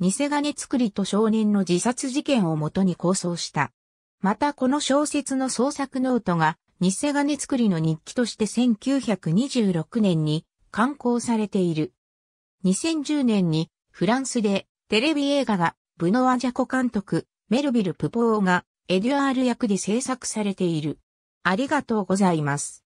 偽金作りと少年の自殺事件をもとに構想した。またこの小説の創作ノートが、偽金作りの日記として1926年に刊行されている。2010年にフランスでテレビ映画がブノワジャコ監督メルビル・プポーがエデュアール役で制作されている。ありがとうございます。